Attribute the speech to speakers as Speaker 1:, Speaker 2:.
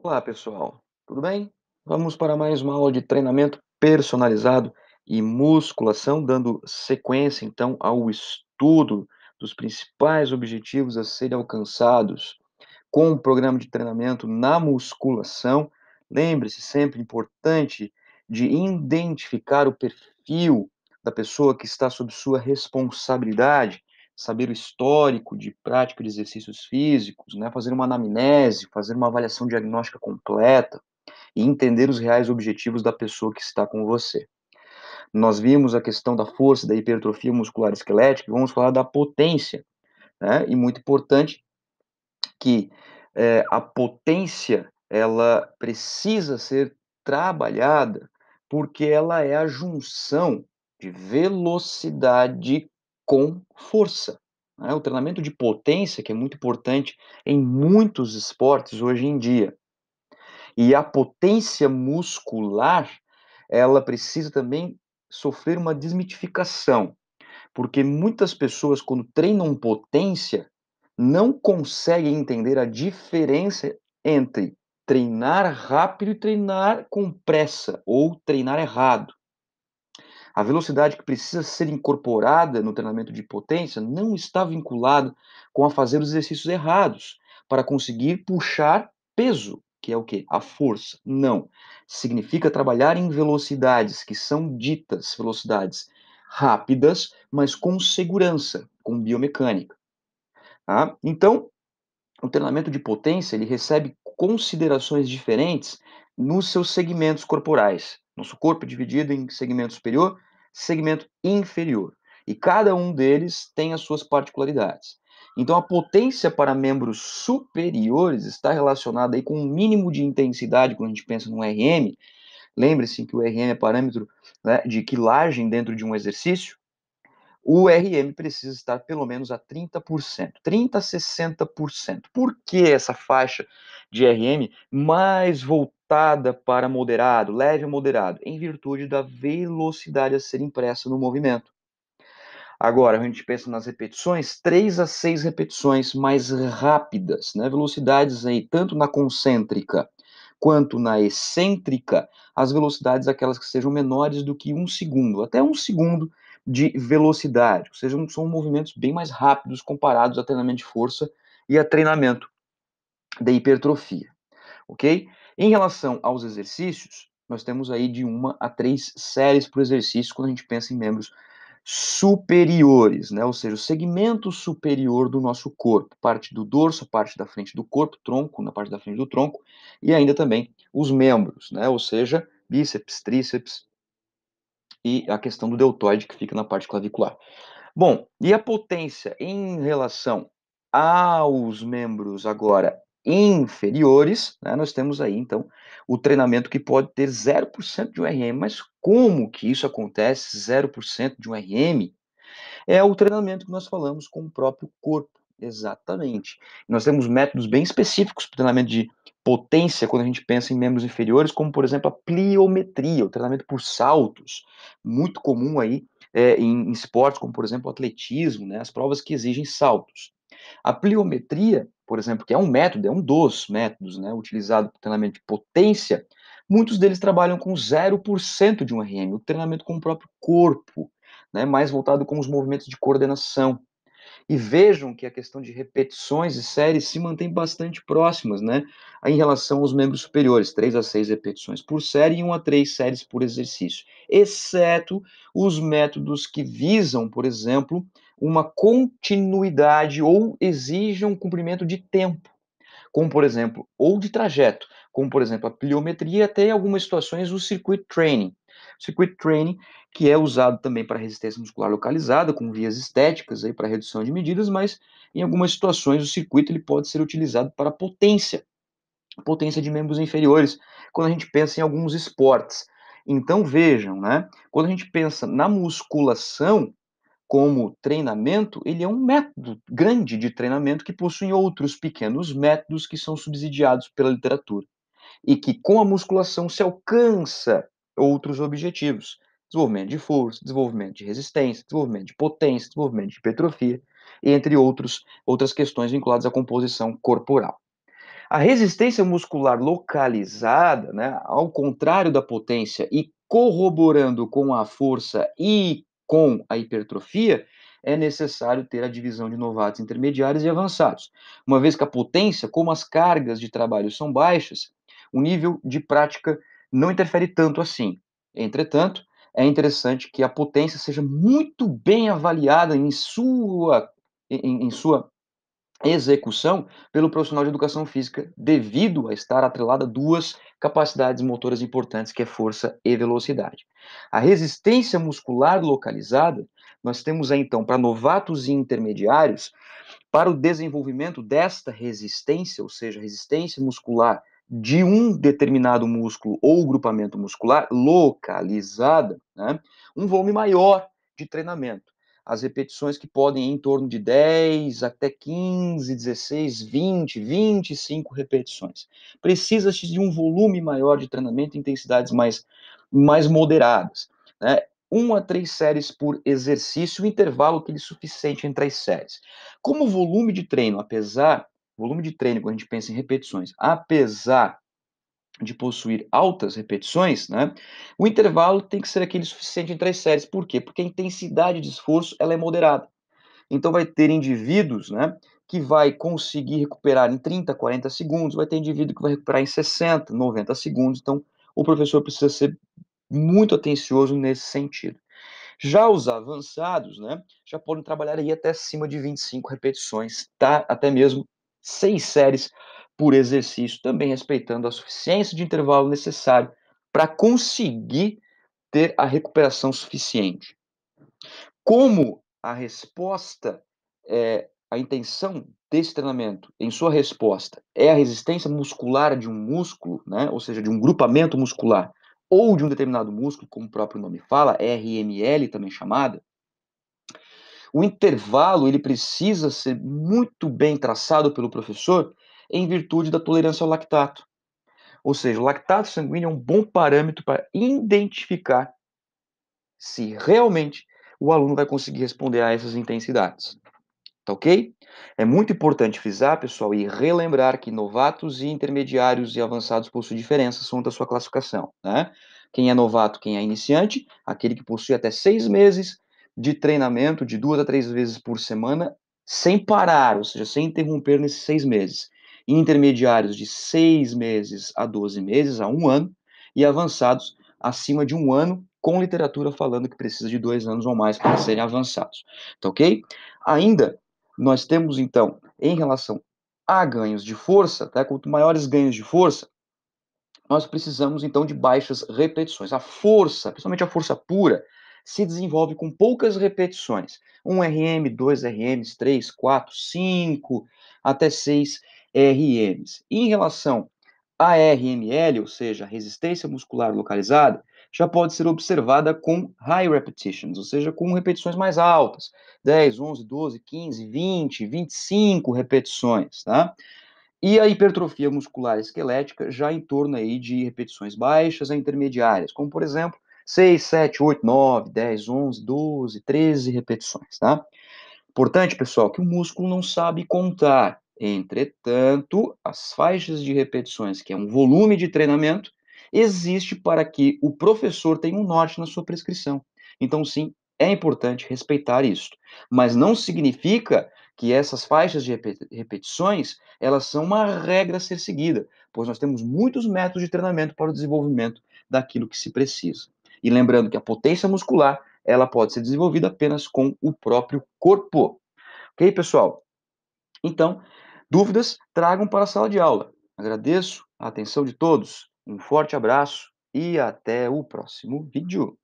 Speaker 1: Olá, pessoal. Tudo bem? Vamos para mais uma aula de treinamento personalizado e musculação, dando sequência então ao estudo dos principais objetivos a serem alcançados com o programa de treinamento na musculação. Lembre-se sempre importante de identificar o perfil da pessoa que está sob sua responsabilidade saber o histórico de prática de exercícios físicos, né, fazer uma anamnese, fazer uma avaliação diagnóstica completa e entender os reais objetivos da pessoa que está com você. Nós vimos a questão da força, da hipertrofia muscular esquelética, vamos falar da potência, né, e muito importante que é, a potência ela precisa ser trabalhada porque ela é a junção de velocidade com força. Né? O treinamento de potência, que é muito importante em muitos esportes hoje em dia. E a potência muscular, ela precisa também sofrer uma desmitificação, porque muitas pessoas, quando treinam potência, não conseguem entender a diferença entre treinar rápido e treinar com pressa, ou treinar errado. A velocidade que precisa ser incorporada no treinamento de potência não está vinculada com a fazer os exercícios errados para conseguir puxar peso, que é o que? A força. Não. Significa trabalhar em velocidades que são ditas velocidades rápidas, mas com segurança, com biomecânica. Tá? Então, o treinamento de potência ele recebe considerações diferentes nos seus segmentos corporais. Nosso corpo é dividido em segmento superior, segmento inferior. E cada um deles tem as suas particularidades. Então, a potência para membros superiores está relacionada aí com o um mínimo de intensidade quando a gente pensa no RM. Lembre-se que o RM é parâmetro né, de quilagem dentro de um exercício. O RM precisa estar pelo menos a 30%, 30% a 60%. Por que essa faixa de RM mais voltada? ajustada para moderado, leve a moderado, em virtude da velocidade a ser impressa no movimento. Agora, a gente pensa nas repetições, três a seis repetições mais rápidas, né? Velocidades aí, tanto na concêntrica quanto na excêntrica, as velocidades aquelas que sejam menores do que um segundo, até um segundo de velocidade, ou seja, são movimentos bem mais rápidos comparados a treinamento de força e a treinamento de hipertrofia, ok? Em relação aos exercícios, nós temos aí de uma a três séries por exercício quando a gente pensa em membros superiores, né? Ou seja, o segmento superior do nosso corpo, parte do dorso, parte da frente do corpo, tronco, na parte da frente do tronco, e ainda também os membros, né? Ou seja, bíceps, tríceps e a questão do deltoide que fica na parte clavicular. Bom, e a potência em relação aos membros agora inferiores, né, nós temos aí, então, o treinamento que pode ter 0% de URM. Mas como que isso acontece, 0% de URM? É o treinamento que nós falamos com o próprio corpo, exatamente. Nós temos métodos bem específicos para treinamento de potência quando a gente pensa em membros inferiores, como, por exemplo, a pliometria, o treinamento por saltos, muito comum aí é, em, em esportes, como, por exemplo, o atletismo, né, as provas que exigem saltos. A pliometria por exemplo, que é um método, é um dos métodos né, utilizado para treinamento de potência, muitos deles trabalham com 0% de um RM, o treinamento com o próprio corpo, né, mais voltado com os movimentos de coordenação. E vejam que a questão de repetições e séries se mantém bastante próximas, né? Em relação aos membros superiores, 3 a 6 repetições por série e 1 a 3 séries por exercício, exceto os métodos que visam, por exemplo, uma continuidade ou exijam um cumprimento de tempo, como por exemplo, ou de trajeto, como por exemplo a pliometria, até em algumas situações o circuit training. Circuit training, que é usado também para resistência muscular localizada, com vias estéticas aí para redução de medidas, mas em algumas situações o circuito ele pode ser utilizado para potência, potência de membros inferiores, quando a gente pensa em alguns esportes. Então vejam, né? Quando a gente pensa na musculação, como treinamento, ele é um método grande de treinamento que possui outros pequenos métodos que são subsidiados pela literatura e que com a musculação se alcança outros objetivos: desenvolvimento de força, desenvolvimento de resistência, desenvolvimento de potência, desenvolvimento de hipertrofia, entre outros, outras questões vinculadas à composição corporal. A resistência muscular localizada, né, ao contrário da potência e corroborando com a força e com a hipertrofia, é necessário ter a divisão de novatos intermediários e avançados, uma vez que a potência, como as cargas de trabalho são baixas, o nível de prática não interfere tanto assim. Entretanto, é interessante que a potência seja muito bem avaliada em sua, em, em sua execução pelo profissional de educação física, devido a estar atrelada a duas capacidades motoras importantes, que é força e velocidade. A resistência muscular localizada, nós temos aí, então, para novatos e intermediários, para o desenvolvimento desta resistência, ou seja, resistência muscular de um determinado músculo ou grupamento muscular localizada, né, um volume maior de treinamento. As repetições que podem ir em torno de 10 até 15, 16, 20, 25 repetições. Precisa-se de um volume maior de treinamento e intensidades mais, mais moderadas. Né? Uma a três séries por exercício, o intervalo que ele é suficiente entre as séries. Como o volume de treino, apesar volume de treino, quando a gente pensa em repetições, apesar de possuir altas repetições, né, o intervalo tem que ser aquele suficiente entre as séries. Por quê? Porque a intensidade de esforço ela é moderada. Então vai ter indivíduos né, que vai conseguir recuperar em 30, 40 segundos, vai ter indivíduo que vai recuperar em 60, 90 segundos. Então o professor precisa ser muito atencioso nesse sentido. Já os avançados, né, já podem trabalhar aí até acima de 25 repetições, tá? Até mesmo seis séries por exercício, também respeitando a suficiência de intervalo necessário para conseguir ter a recuperação suficiente. Como a resposta, é, a intenção desse treinamento, em sua resposta, é a resistência muscular de um músculo, né, ou seja, de um grupamento muscular, ou de um determinado músculo, como o próprio nome fala, RML também chamada, o intervalo ele precisa ser muito bem traçado pelo professor em virtude da tolerância ao lactato. Ou seja, o lactato sanguíneo é um bom parâmetro para identificar se realmente o aluno vai conseguir responder a essas intensidades. Tá ok? É muito importante frisar, pessoal, e relembrar que novatos e intermediários e avançados possuem diferenças são da sua classificação. Né? Quem é novato, quem é iniciante, aquele que possui até seis meses de treinamento de duas a três vezes por semana, sem parar, ou seja, sem interromper nesses seis meses. Intermediários de seis meses a doze meses, a um ano, e avançados acima de um ano, com literatura falando que precisa de dois anos ou mais para serem avançados. Tá ok? Ainda, nós temos então, em relação a ganhos de força, tá? quanto maiores ganhos de força, nós precisamos então de baixas repetições. A força, principalmente a força pura, se desenvolve com poucas repetições. 1 RM, 2 RMs, 3, 4, 5, até 6 RMs. Em relação a RML, ou seja, resistência muscular localizada, já pode ser observada com high repetitions, ou seja, com repetições mais altas, 10, 11, 12, 15, 20, 25 repetições, tá? E a hipertrofia muscular esquelética já em torno aí de repetições baixas a intermediárias, como por exemplo, 6, 7, 8, 9, 10, 11, 12, 13 repetições, tá? Importante, pessoal, que o músculo não sabe contar. Entretanto, as faixas de repetições, que é um volume de treinamento, existe para que o professor tenha um norte na sua prescrição. Então, sim, é importante respeitar isso. Mas não significa que essas faixas de repetições, elas são uma regra a ser seguida, pois nós temos muitos métodos de treinamento para o desenvolvimento daquilo que se precisa. E lembrando que a potência muscular, ela pode ser desenvolvida apenas com o próprio corpo. Ok, pessoal? Então, dúvidas, tragam para a sala de aula. Agradeço a atenção de todos, um forte abraço e até o próximo vídeo.